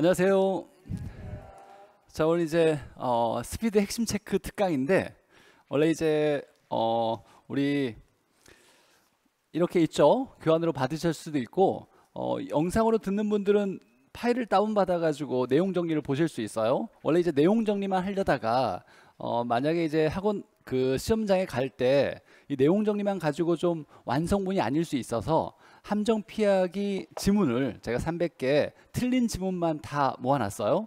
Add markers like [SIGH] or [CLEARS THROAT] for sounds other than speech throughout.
안녕하세요. 자, 오늘 이제 어, 스피드 핵심 체크 특강인데 원래 이제 어, 우리 이렇게 있죠. 교환으로 받으실 수도 있고 어, 영상으로 듣는 분들은 파일을 다운받아가지고 내용 정리를 보실 수 있어요. 원래 이제 내용 정리만 하려다가 어, 만약에 이제 학원 그 시험장에 갈 때 이 내용 정리만 가지고 좀 완성분이 아닐 수 있어서 함정 피하기 지문을 제가 300개 틀린 지문만 다 모아놨어요.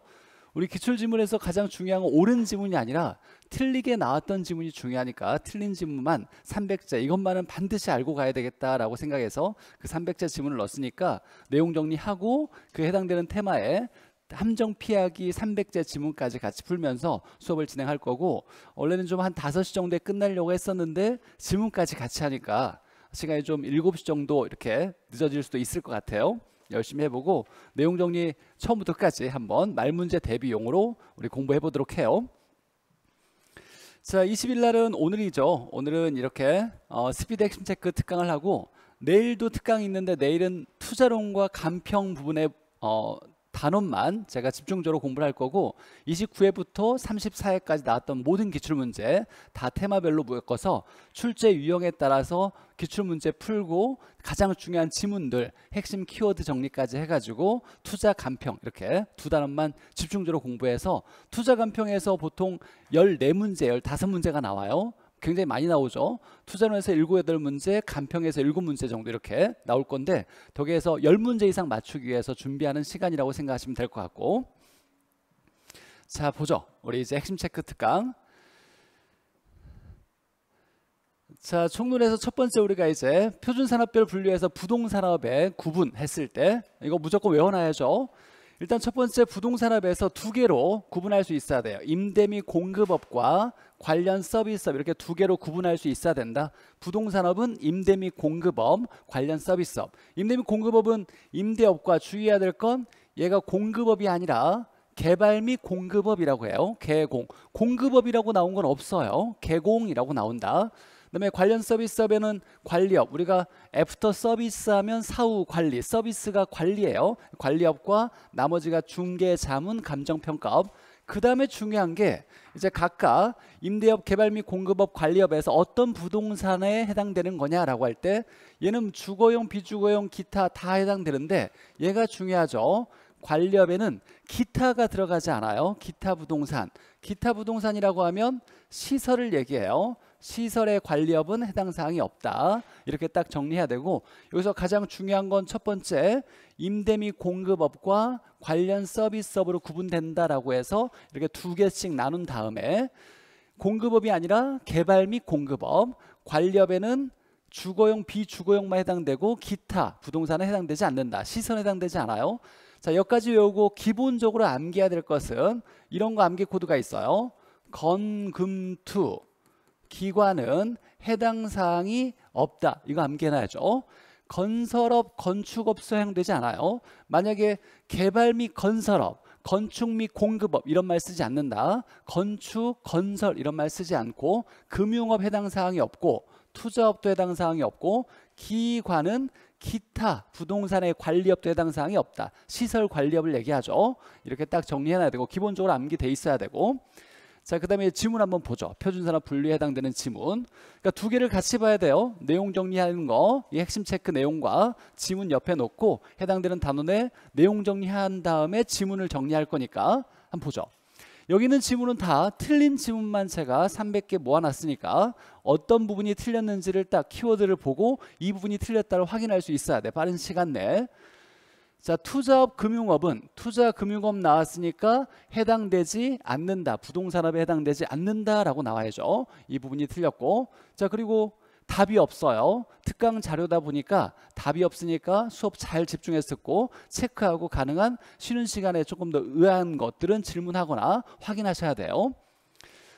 우리 기출 지문에서 가장 중요한 건 옳은 지문이 아니라 틀리게 나왔던 지문이 중요하니까 틀린 지문만 300자 이것만은 반드시 알고 가야 되겠다라고 생각해서 그 300자 지문을 넣었으니까 내용 정리하고 그 해당되는 테마에 함정 피하기 300제 지문까지 같이 풀면서 수업을 진행할 거고 원래는 좀 한 5시 정도에 끝날려고 했었는데 지문까지 같이 하니까 시간이 좀 7시 정도 이렇게 늦어질 수도 있을 것 같아요. 열심히 해보고 내용 정리 처음부터 끝까지 한번 말문제 대비용으로 우리 공부해 보도록 해요. 자, 20일 날은 오늘이죠. 오늘은 이렇게 어, 스피드 핵심 체크 특강을 하고 내일도 특강이 있는데 내일은 투자론과 간평 부분에 어, 단원만 제가 집중적으로 공부를 할 거고 29회부터 34회까지 나왔던 모든 기출문제 다 테마별로 묶어서 출제 유형에 따라서 기출문제 풀고 가장 중요한 지문들 핵심 키워드 정리까지 해가지고 투자 간평 이렇게 두 단원만 집중적으로 공부해서 투자 간평에서 보통 14문제 15문제가 나와요 굉장히 많이 나오죠. 투자론에서 7, 8문제, 간평에서 7문제 정도 이렇게 나올 건데 덕에서 10문제 이상 맞추기 위해서 준비하는 시간이라고 생각하시면 될 것 같고 자 보죠. 우리 이제 핵심 체크 특강 자 총론에서 첫 번째 우리가 이제 표준산업별 분류해서 부동산업에 구분했을 때 이거 무조건 외워놔야죠. 일단 첫 번째 부동산업에서 두 개로 구분할 수 있어야 돼요. 임대 및 공급업과 관련 서비스업 이렇게 두 개로 구분할 수 있어야 된다. 부동산업은 임대 및 공급업, 관련 서비스업. 임대 및 공급업은 임대업과 주의해야 될 건 얘가 공급업이 아니라 개발 및 공급업이라고 해요. 개공. 공급업이라고 나온 건 없어요. 개공이라고 나온다. 그다음에 관련 서비스업에는 관리업 우리가 애프터 서비스 하면 사후 관리 서비스가 관리예요. 관리업과 나머지가 중개 자문 감정평가업 그 다음에 중요한 게 이제 각각 임대업 개발 및 공급업 관리업에서 어떤 부동산에 해당되는 거냐라고 할 때 얘는 주거용 비주거용 기타 다 해당되는데 얘가 중요하죠 관리업에는 기타가 들어가지 않아요 기타 부동산 기타 부동산이라고 하면 시설을 얘기해요 시설의 관리업은 해당 사항이 없다. 이렇게 딱 정리해야 되고 여기서 가장 중요한 건 첫 번째 임대 및 공급업과 관련 서비스업으로 구분된다라고 해서 이렇게 두 개씩 나눈 다음에 공급업이 아니라 개발 및 공급업, 관리업에는 주거용, 비주거용만 해당되고 기타, 부동산에 해당되지 않는다. 시설에 해당되지 않아요. 자, 여기까지 외우고 기본적으로 암기해야 될 것은 이런 거 암기 코드가 있어요. 건금투 기관은 해당 사항이 없다. 이거 암기해놔야죠. 건설업, 건축업 수행되지 않아요. 만약에 개발 및 건설업, 건축 및 공급업 이런 말 쓰지 않는다. 건축, 건설 이런 말 쓰지 않고 금융업 해당 사항이 없고 투자업도 해당 사항이 없고 기관은 기타 부동산의 관리업도 해당 사항이 없다. 시설 관리업을 얘기하죠. 이렇게 딱 정리해놔야 되고 기본적으로 암기돼 있어야 되고 자, 그 다음에 지문 한번 보죠. 표준사나 분류에 해당되는 지문. 그러니까 두 개를 같이 봐야 돼요. 내용 정리하는 거, 이 핵심 체크 내용과 지문 옆에 놓고 해당되는 단원에 내용 정리한 다음에 지문을 정리할 거니까 한번 보죠. 여기 있는 지문은 다 틀린 지문만 제가 300개 모아놨으니까 어떤 부분이 틀렸는지를 딱 키워드를 보고 이 부분이 틀렸다를 확인할 수 있어야 돼. 빠른 시간 내에. 자, 투자업 금융업은 투자 금융업 나왔으니까 해당되지 않는다. 부동산업에 해당되지 않는다라고 나와야죠. 이 부분이 틀렸고. 자, 그리고 답이 없어요. 특강 자료다 보니까 답이 없으니까 수업 잘 집중해서 듣고 체크하고 가능한 쉬는 시간에 조금 더 의아한 것들은 질문하거나 확인하셔야 돼요.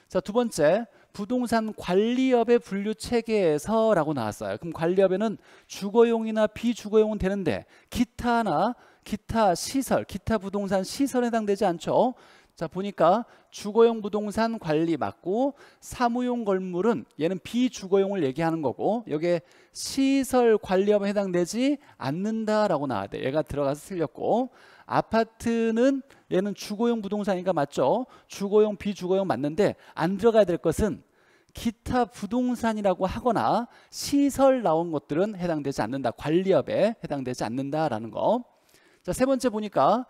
자, 두 번째. 부동산 관리업의 분류 체계에서라고 나왔어요. 그럼 관리업에는 주거용이나 비주거용은 되는데 기타나 기타 시설, 기타 부동산 시설에 해당되지 않죠. 자 보니까 주거용 부동산 관리 맞고 사무용 건물은 얘는 비주거용을 얘기하는 거고 여기에 시설 관리업에 해당되지 않는다라고 나와야 돼. 얘가 들어가서 틀렸고 아파트는 얘는 주거용 부동산인가 맞죠. 주거용 비주거용 맞는데 안 들어가야 될 것은 기타 부동산이라고 하거나 시설 나온 것들은 해당되지 않는다. 관리업에 해당되지 않는다라는 거. 자 세 번째 보니까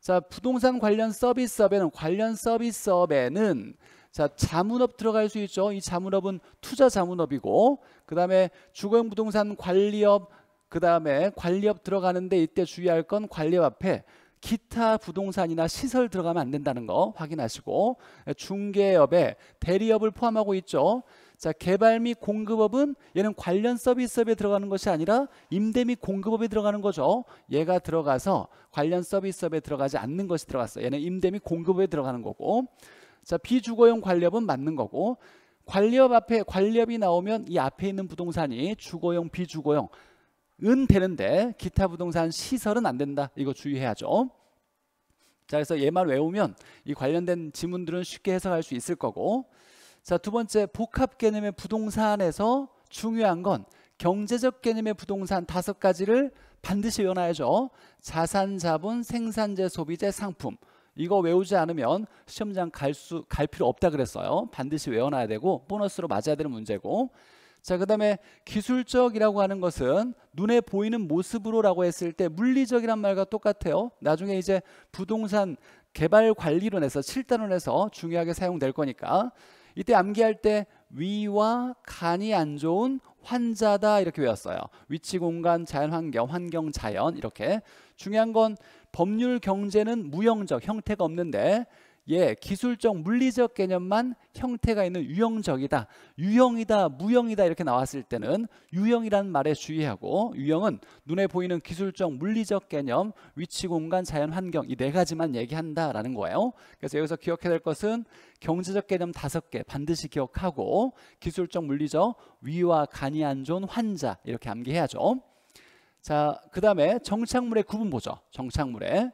자, 부동산 관련 서비스업에는 관련 서비스업에는 자, 자문업 들어갈 수 있죠. 이 자문업은 투자 자문업이고 그다음에 주거용 부동산 관리업 그다음에 관리업 들어가는데 이때 주의할 건 관리업 앞에 기타 부동산이나 시설 들어가면 안 된다는 거 확인하시고 중개업에 대리업을 포함하고 있죠. 자, 개발 및 공급업은 얘는 관련 서비스업에 들어가는 것이 아니라 임대 및 공급업에 들어가는 거죠. 얘가 들어가서 관련 서비스업에 들어가지 않는 것이 들어갔어. 요 얘는 임대 및 공급업에 들어가는 거고. 자, 비주거용 관리업은 맞는 거고. 관리업 앞에 관리업이 나오면 이 앞에 있는 부동산이 주거용 비주거용 은 되는데 기타 부동산 시설은 안 된다. 이거 주의해야죠. 자, 그래서 얘만 외우면 이 관련된 지문들은 쉽게 해석할 수 있을 거고 자, 두 번째 복합 개념의 부동산에서 중요한 건 경제적 개념의 부동산 다섯 가지를 반드시 외워놔야죠. 자산, 자본, 생산재, 소비재, 상품. 이거 외우지 않으면 시험장 갈, 수, 갈 필요 없다 그랬어요. 반드시 외워놔야 되고 보너스로 맞아야 되는 문제고 자, 그 다음에 기술적이라고 하는 것은 눈에 보이는 모습으로라고 했을 때 물리적이란 말과 똑같아요. 나중에 이제 부동산 개발 관리론에서 7단원에서 중요하게 사용될 거니까 이때 암기할 때 위와 간이 안 좋은 환자다 이렇게 외웠어요. 위치, 공간, 자연 환경, 환경, 자연 이렇게 중요한 건 법률 경제는 무형적 형태가 없는데 예, 기술적 물리적 개념만 형태가 있는 유형적이다. 유형이다, 무형이다 이렇게 나왔을 때는 유형이라는 말에 주의하고 유형은 눈에 보이는 기술적 물리적 개념, 위치, 공간, 자연, 환경 이 네 가지만 얘기한다라는 거예요. 그래서 여기서 기억해야 될 것은 경제적 개념 다섯 개 반드시 기억하고 기술적 물리적 위와 간이 안 좋은 환자 이렇게 암기해야죠. 자, 그 다음에 정착물의 구분 보죠. 정착물의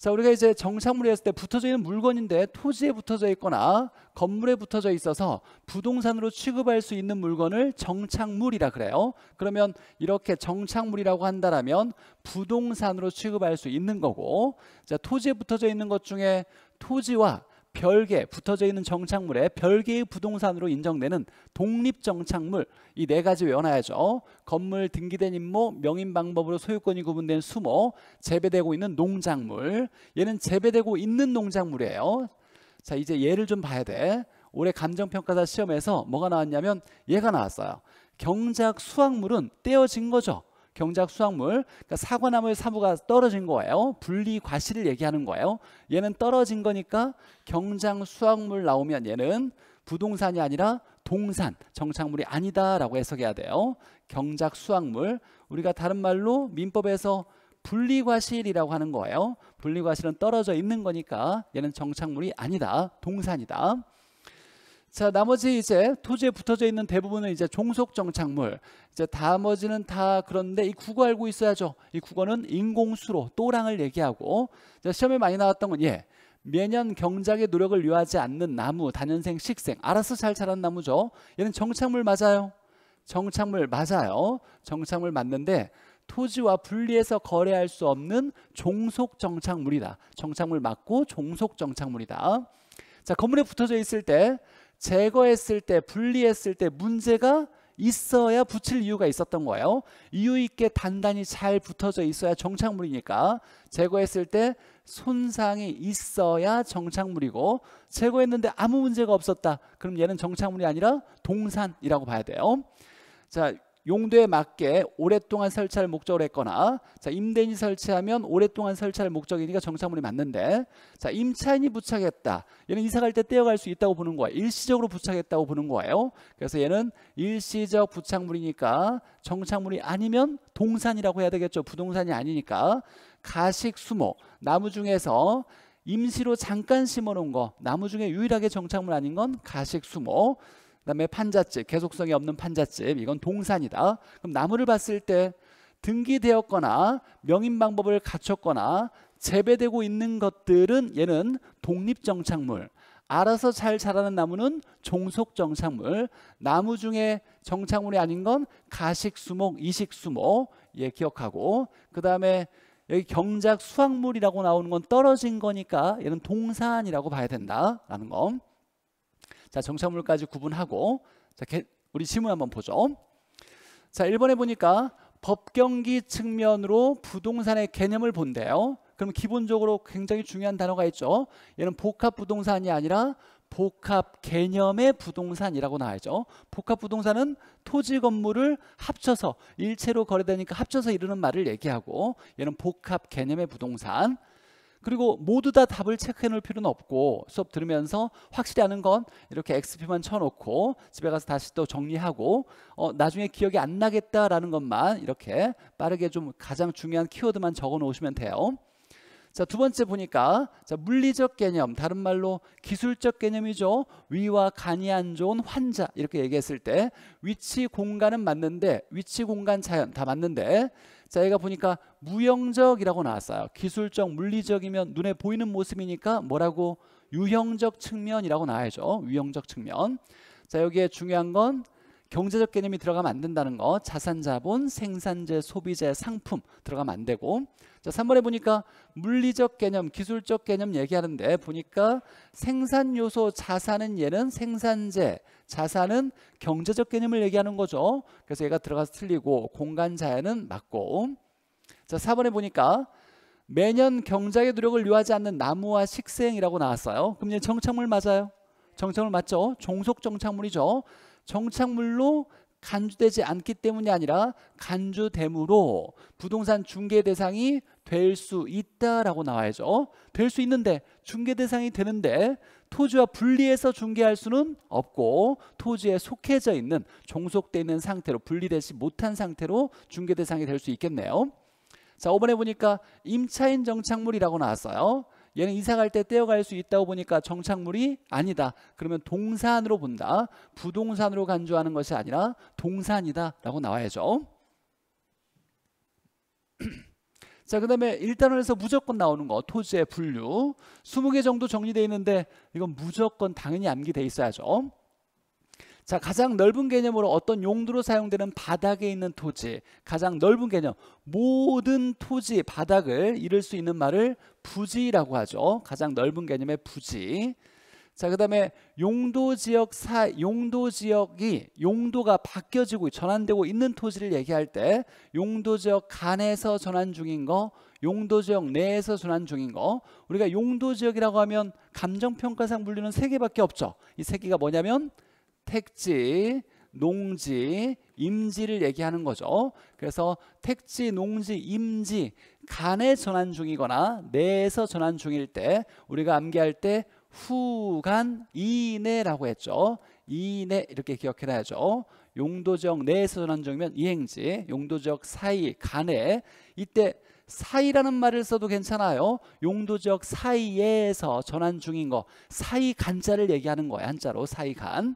자, 우리가 이제 정착물이 했을 때 붙어져 있는 물건인데 토지에 붙어져 있거나 건물에 붙어져 있어서 부동산으로 취급할 수 있는 물건을 정착물이라 그래요. 그러면 이렇게 정착물이라고 한다라면 부동산으로 취급할 수 있는 거고 자, 토지에 붙어져 있는 것 중에 토지와 별개 붙어져 있는 정착물에 별개의 부동산으로 인정되는 독립 정착물 이 네 가지 외워놔야죠. 건물 등기된 임모, 명인 방법으로 소유권이 구분된 수모, 재배되고 있는 농작물. 얘는 재배되고 있는 농작물이에요. 자, 이제 얘를 좀 봐야 돼. 올해 감정평가사 시험에서 뭐가 나왔냐면 얘가 나왔어요. 경작 수확물은 떼어진 거죠. 경작 수확물 그러니까 사과나무의 사부가 떨어진 거예요 분리 과실을 얘기하는 거예요 얘는 떨어진 거니까 경작 수확물 나오면 얘는 부동산이 아니라 동산 정착물이 아니다라고 해석해야 돼요 경작 수확물 우리가 다른 말로 민법에서 분리과실이라고 하는 거예요 분리과실은 떨어져 있는 거니까 얘는 정착물이 아니다 동산이다 자, 나머지 이제 토지에 붙어져 있는 대부분은 이제 종속 정착물. 이제 나머지는 다 그런데 이 국어 알고 있어야죠. 이 국어는 인공수로 또랑을 얘기하고 자, 시험에 많이 나왔던 건 예. 매년 경작의 노력을 요하지 않는 나무, 단연생, 식생. 알아서 잘 자란 나무죠. 얘는 정착물 맞아요. 정착물 맞아요. 정착물 맞는데 토지와 분리해서 거래할 수 없는 종속 정착물이다. 정착물 맞고 종속 정착물이다. 자, 건물에 붙어져 있을 때 제거했을 때 분리했을 때 문제가 있어야 붙일 이유가 있었던 거예요. 이유 있게 단단히 잘 붙어져 있어야 정착물이니까 제거했을 때 손상이 있어야 정착물이고 제거했는데 아무 문제가 없었다. 그럼 얘는 정착물이 아니라 동산이라고 봐야 돼요. 자, 용도에 맞게 오랫동안 설치할 목적으로 했거나 자, 임대인이 설치하면 오랫동안 설치할 목적이니까 정착물이 맞는데 자, 임차인이 부착했다. 얘는 이사 갈 때 떼어갈 수 있다고 보는 거야. 일시적으로 부착했다고 보는 거예요. 그래서 얘는 일시적 부착물이니까 정착물이 아니면 동산이라고 해야 되겠죠. 부동산이 아니니까 가식 수목 나무 중에서 임시로 잠깐 심어놓은 거 나무 중에 유일하게 정착물 아닌 건 가식 수목 그다음에 판잣집 계속성이 없는 판잣집 이건 동산이다. 그럼 나무를 봤을 때 등기되었거나 명인 방법을 갖췄거나 재배되고 있는 것들은 얘는 독립정착물 알아서 잘 자라는 나무는 종속정착물 나무 중에 정착물이 아닌 건 가식수목 이식수목 예 기억하고 그 다음에 여기 경작 수확물이라고 나오는 건 떨어진 거니까 얘는 동산이라고 봐야 된다라는 거 자, 정착물까지 구분하고 자, 우리 지문 한번 보죠. 자, 1번에 보니까 법경기 측면으로 부동산의 개념을 본대요. 그럼 기본적으로 굉장히 중요한 단어가 있죠. 얘는 복합 부동산이 아니라 복합 개념의 부동산이라고 나와야죠 복합 부동산은 토지 건물을 합쳐서 일체로 거래되니까 합쳐서 이루는 말을 얘기하고 얘는 복합 개념의 부동산 그리고 모두 다 답을 체크해 놓을 필요는 없고 수업 들으면서 확실히 아는 건 이렇게 XP만 쳐놓고 집에 가서 다시 또 정리하고 어, 나중에 기억이 안 나겠다라는 것만 이렇게 빠르게 좀 가장 중요한 키워드만 적어 놓으시면 돼요. 자, 두 번째 보니까 자, 물리적 개념, 다른 말로 기술적 개념이죠. 위와 간이 안 좋은 환자 이렇게 얘기했을 때 위치 공간은 맞는데 위치 공간 자연 다 맞는데 자, 얘가 보니까 무형적이라고 나왔어요. 기술적, 물리적이면 눈에 보이는 모습이니까 뭐라고 유형적 측면이라고 나와야죠. 유형적 측면. 자, 여기에 중요한 건 경제적 개념이 들어가면 안 된다는 거 자산 자본 생산재 소비재 상품 들어가면 안 되고 자 3번에 보니까 물리적 개념 기술적 개념 얘기하는데 보니까 생산 요소 자산은 얘는 생산재 자산은 경제적 개념을 얘기하는 거죠 그래서 얘가 들어가서 틀리고 공간 자연은 맞고 자 4번에 보니까 매년 경작의 노력을 요하지 않는 나무와 식생이라고 나왔어요 그럼 얘 정착물 맞아요 정착물 맞죠 종속 정착물이죠 정착물로 간주되지 않기 때문이 아니라 간주됨으로 부동산 중개 대상이 될 수 있다라고 나와야죠. 될 수 있는데 중개 대상이 되는데 토지와 분리해서 중개할 수는 없고 토지에 속해져 있는 종속돼 있는 상태로 분리되지 못한 상태로 중개 대상이 될 수 있겠네요. 자, 5번에 보니까 임차인 정착물이라고 나왔어요. 얘는 이사 갈 때 떼어갈 수 있다고 보니까 정착물이 아니다. 그러면 동산으로 본다. 부동산으로 간주하는 것이 아니라 동산이다 라고 나와야죠. [CLEARS THROAT] 자, 그 다음에 1단원에서 무조건 나오는 거 토지의 분류 20개 정도 정리되어 있는데 이건 무조건 당연히 암기돼 있어야죠. 자, 가장 넓은 개념으로 어떤 용도로 사용되는 바닥에 있는 토지, 가장 넓은 개념, 모든 토지, 바닥을 이룰 수 있는 말을 부지라고 하죠. 가장 넓은 개념의 부지. 자, 그다음에 용도 지역 사 용도 지역이 용도가 바뀌어지고 전환되고 있는 토지를 얘기할 때 용도 지역 간에서 전환 중인 거, 용도 지역 내에서 전환 중인 거. 우리가 용도 지역이라고 하면 감정 평가상 분류는 세 개밖에 없죠. 이 세 개가 뭐냐면 택지, 농지, 임지를 얘기하는 거죠. 그래서 택지, 농지, 임지 간에 전환 중이거나 내에서 전환 중일 때 우리가 암기할 때 후간 이내라고 네 했죠. 이내 네 이렇게 기억해놔야죠. 용도지역 내에서 전환 중이면 이행지, 용도지역 사이, 간에 이때 사이라는 말을 써도 괜찮아요. 용도지역 사이에서 전환 중인 거 사이 간자를 얘기하는 거예요. 한자로 사이 간.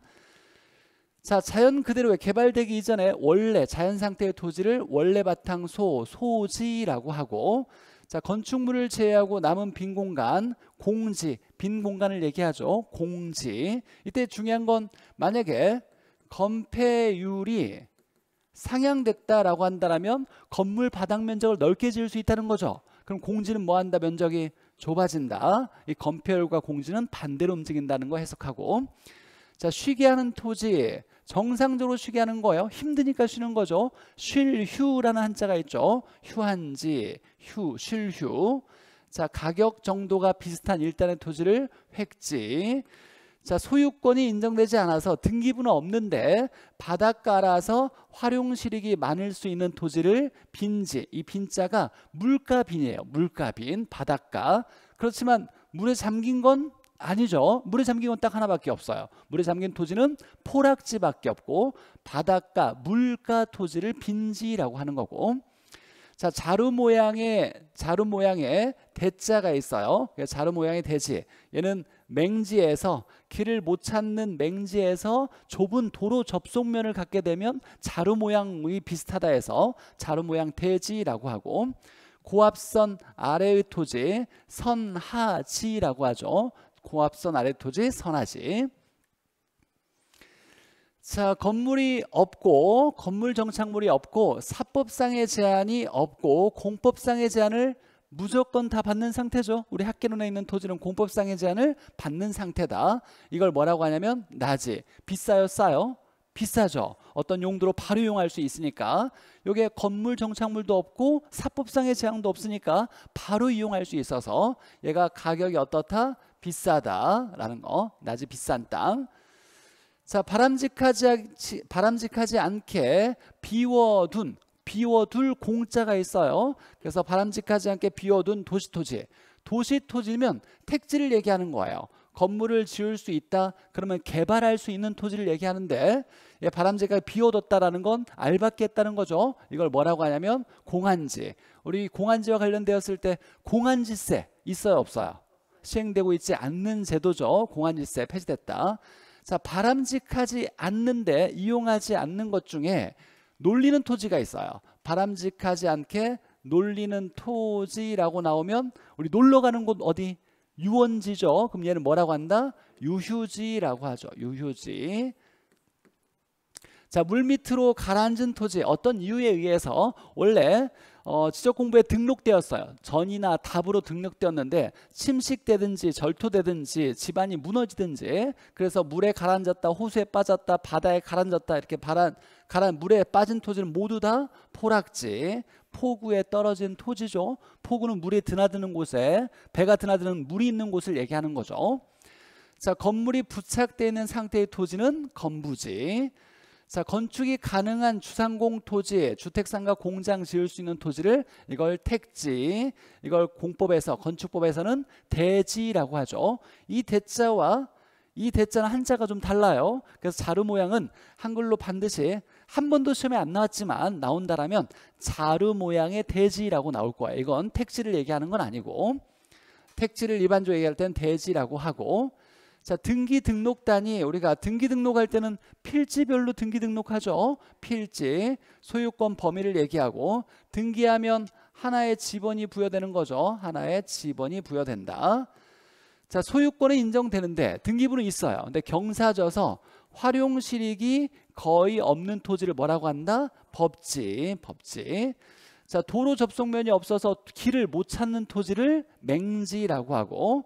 자 자연 그대로의 개발되기 이전에 원래 자연 상태의 토지를 원래 바탕 소, 소지라고 하고 자 건축물을 제외하고 남은 빈 공간, 공지, 빈 공간을 얘기하죠. 공지. 이때 중요한 건 만약에 건폐율이 상향됐다라고 한다면 건물 바닥 면적을 넓게 지을 수 있다는 거죠. 그럼 공지는 뭐 한다? 면적이 좁아진다. 이 건폐율과 공지는 반대로 움직인다는 거 해석하고 자, 쉬게 하는 토지, 정상적으로 쉬게 하는 거예요. 힘드니까 쉬는 거죠. 쉴 휴라는 한자가 있죠. 휴한지, 휴, 쉴 휴. 자, 가격 정도가 비슷한 일단의 토지를 획지. 자, 소유권이 인정되지 않아서 등기부는 없는데 바닷가라서 활용 실익이 많을 수 있는 토지를 빈지. 이 빈자가 물가빈이에요. 물가빈, 바닷가. 그렇지만 물에 잠긴 건 아니죠. 물에 잠긴 건 딱 하나밖에 없어요. 물에 잠긴 토지는 포락지밖에 없고 바닷가, 물가 토지를 빈지라고 하는 거고 자, 자루 모양의 자루 모양의 대자가 있어요. 자루 모양의 대지. 얘는 맹지에서 길을 못 찾는 맹지에서 좁은 도로 접속면을 갖게 되면 자루 모양이 비슷하다 해서 자루 모양 대지라고 하고 고압선 아래의 토지 선하지라고 하죠. 고압선 아래 토지 선하지자 건물이 없고 건물 정착물이 없고 사법상의 제한이 없고 공법상의 제한을 무조건 다 받는 상태죠. 우리 학계론에 있는 토지는 공법상의 제한을 받는 상태다. 이걸 뭐라고 하냐면 낮이 비싸요 싸요 비싸죠. 어떤 용도로 바로 이용할 수 있으니까 이게 건물 정착물도 없고 사법상의 제한도 없으니까 바로 이용할 수 있어서 얘가 가격이 어떻다? 비싸다라는 거. 낮이 비싼 땅. 자, 바람직하지, 바람직하지 않게 비워둔, 비워둘 공짜가 있어요. 그래서 바람직하지 않게 비워둔 도시토지. 도시토지면 택지를 얘기하는 거예요. 건물을 지을 수 있다. 그러면 개발할 수 있는 토지를 얘기하는데 예, 바람직하게 비워뒀다라는 건알받에 했다는 거죠. 이걸 뭐라고 하냐면 공안지 우리 공안지와 관련되었을 때공안지세 있어요 없어요? 시행되고 있지 않는 제도죠. 공안일세 폐지됐다. 자, 바람직하지 않는데 이용하지 않는 것 중에 놀리는 토지가 있어요. 바람직하지 않게 놀리는 토지라고 나오면 우리 놀러 가는 곳 어디? 유원지죠. 그럼 얘는 뭐라고 한다? 유휴지라고 하죠. 유휴지. 자, 물 밑으로 가라앉은 토지 어떤 이유에 의해서 원래 어, 지적 공부에 등록되었어요. 전이나 답으로 등록되었는데 침식되든지 절토되든지 집안이 무너지든지 그래서 물에 가라앉았다 호수에 빠졌다 바다에 가라앉았다 이렇게 바란 가라 물에 빠진 토지는 모두 다 포락지 포구에 떨어진 토지죠. 포구는 물이 드나드는 곳에 배가 드나드는 물이 있는 곳을 얘기하는 거죠. 자 건물이 부착되어 있는 상태의 토지는 건부지 자, 건축이 가능한 주상공 토지, 주택상가 공장 지을 수 있는 토지를 이걸 택지, 이걸 공법에서, 건축법에서는 대지라고 하죠. 이 대자와 이 대자는 한자가 좀 달라요. 그래서 자루 모양은 한글로 반드시 한 번도 시험에 안 나왔지만 나온다라면 자루 모양의 대지라고 나올 거야. 이건 택지를 얘기하는 건 아니고 택지를 일반적으로 얘기할 땐 대지라고 하고 자, 등기 등록단이 우리가 등기 등록할 때는 필지별로 등기 등록하죠. 필지, 소유권 범위를 얘기하고 등기하면 하나의 지번이 부여되는 거죠. 하나의 지번이 부여된다. 자, 소유권은 인정되는데 등기부는 있어요. 근데 경사져서 활용 실익이 거의 없는 토지를 뭐라고 한다? 법지, 법지. 자, 도로 접속면이 없어서 길을 못 찾는 토지를 맹지라고 하고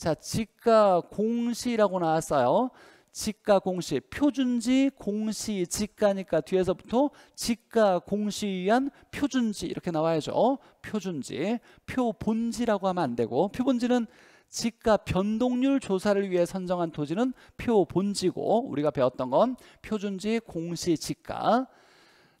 자, 직가 공시라고 나왔어요. 지가 공시, 표준지, 공시, 지가니까 뒤에서부터 지가 공시한 표준지 이렇게 나와야죠. 표준지, 표본지라고 하면 안 되고 표본지는 지가 변동률 조사를 위해 선정한 토지는 표본지고 우리가 배웠던 건 표준지, 공시, 지가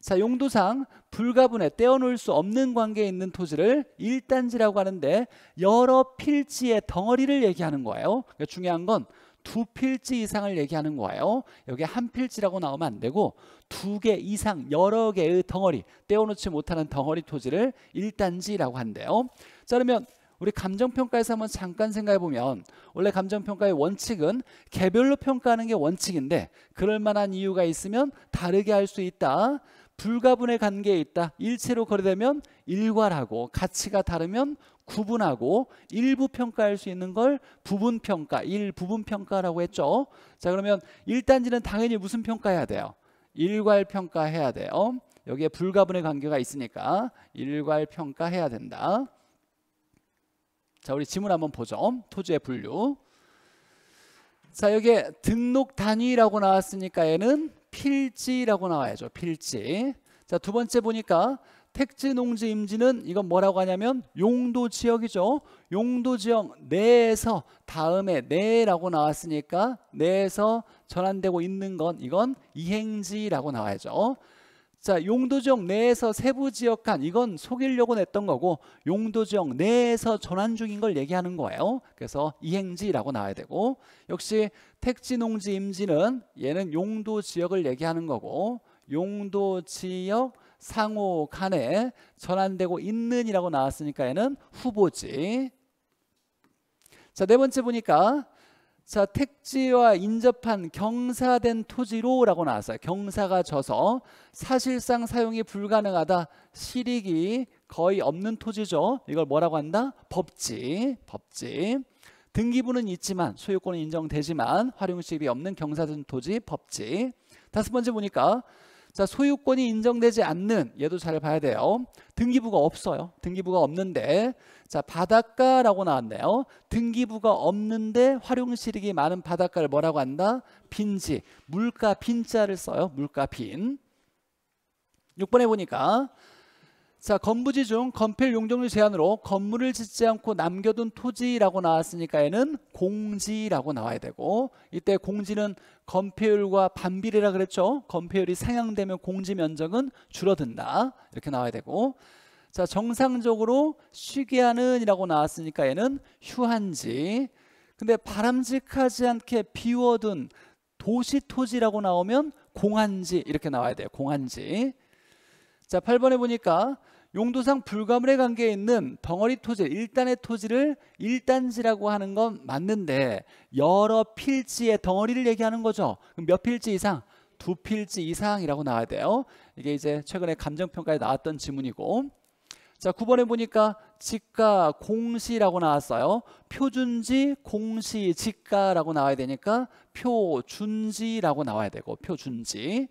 자, 용도상 불가분에 떼어놓을 수 없는 관계에 있는 토지를 1단지라고 하는데 여러 필지의 덩어리를 얘기하는 거예요. 그러니까 중요한 건 두 필지 이상을 얘기하는 거예요. 여기 한 필지라고 나오면 안 되고 두 개 이상 여러 개의 덩어리 떼어놓지 못하는 덩어리 토지를 1단지라고 한대요. 자, 그러면 우리 감정평가에서 한번 잠깐 생각해보면 원래 감정평가의 원칙은 개별로 평가하는 게 원칙인데 그럴 만한 이유가 있으면 다르게 할 수 있다. 불가분의 관계에 있다. 일체로 거래되면 일괄하고 가치가 다르면 구분하고 일부 평가할 수 있는 걸 부분 평가, 일 부분 평가라고 했죠. 자, 그러면 1단지는 당연히 무슨 평가해야 돼요? 일괄 평가해야 돼요. 여기에 불가분의 관계가 있으니까 일괄 평가해야 된다. 자, 우리 지문 한번 보죠. 토지의 분류. 자, 여기에 등록 단위라고 나왔으니까 얘는 필지라고 나와야죠. 필지. 자, 두 번째 보니까 택지 농지 임지는 이건 뭐라고 하냐면 용도 지역이죠. 용도 지역 내에서 다음에 내라고 나왔으니까 내에서 전환되고 있는 건 이건 이행지라고 나와야죠. 자 용도지역 내에서 세부 지역간 이건 속이려고 냈던 거고 용도지역 내에서 전환 중인 걸 얘기하는 거예요 그래서 이행지라고 나와야 되고 역시 택지농지 임지는 얘는 용도지역을 얘기하는 거고 용도지역 상호 간에 전환되고 있는 이라고 나왔으니까 얘는 후보지 자 네 번째 보니까 자, 택지와 인접한 경사된 토지로라고 나왔어요. 경사가 져서 사실상 사용이 불가능하다. 실익이 거의 없는 토지죠. 이걸 뭐라고 한다? 법지. 법지. 등기부는 있지만 소유권은 인정되지만 활용수입이 없는 경사된 토지 법지. 다섯 번째 보니까 자 소유권이 인정되지 않는 얘도 잘 봐야 돼요 등기부가 없어요 등기부가 없는데 자 바닷가라고 나왔네요. 등기부가 없는데 활용실익이 많은 바닷가를 뭐라고 한다? 빈지. 물가 빈자를 써요. 물가 빈. 6번에 보니까 자 건부지 중 건필 용적률 제한으로 건물을 짓지 않고 남겨둔 토지라고 나왔으니까 얘는 공지라고 나와야 되고 이때 공지는 건폐율과 반비례라 그랬죠 건폐율이 상향되면 공지 면적은 줄어든다 이렇게 나와야 되고 자 정상적으로 쉬게 하는 이라고 나왔으니까 얘는 휴한지 근데 바람직하지 않게 비워둔 도시 토지라고 나오면 공한지 이렇게 나와야 돼요 공한지 자 8번에 보니까 용도상 불가물의 관계에 있는 덩어리 토지, 일단의 토지를 일단지라고 하는 건 맞는데 여러 필지의 덩어리를 얘기하는 거죠. 그럼 몇 필지 이상? 두 필지 이상이라고 나와야 돼요. 이게 이제 최근에 감정평가에 나왔던 지문이고 자, 9번에 보니까 직가 공시라고 나왔어요. 표준지 공시 직가라고 나와야 되니까 표준지라고 나와야 되고 표준지.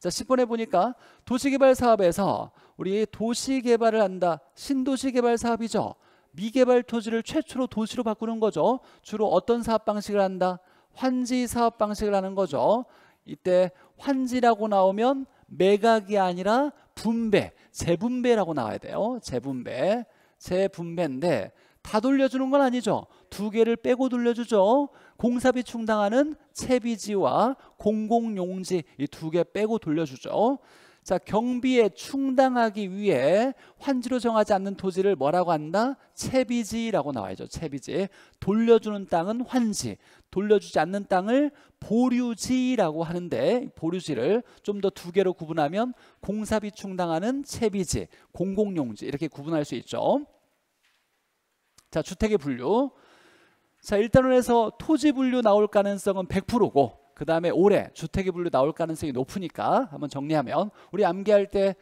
자, 10번에 보니까 도시개발 사업에서 우리 도시개발을 한다. 신도시개발 사업이죠. 미개발 토지를 최초로 도시로 바꾸는 거죠. 주로 어떤 사업 방식을 한다? 환지 사업 방식을 하는 거죠. 이때 환지라고 나오면 매각이 아니라 분배, 재분배라고 나와야 돼요. 재분배. 재분배인데 다 돌려주는 건 아니죠. 두 개를 빼고 돌려주죠. 공사비 충당하는 채비지와 공공용지 이 두 개 빼고 돌려주죠. 자, 경비에 충당하기 위해 환지로 정하지 않는 토지를 뭐라고 한다? 채비지라고 나와야죠. 채비지. 돌려주는 땅은 환지, 돌려주지 않는 땅을 보류지라고 하는데 보류지를 좀 더 두 개로 구분하면 공사비 충당하는 채비지, 공공용지 이렇게 구분할 수 있죠. 자, 주택의 분류. 자, 일단원에서 토지 분류 나올 가능성은 100%고 그 다음에 올해 주택이 분류 나올 가능성이 높으니까 한번 정리하면 우리 암기할 때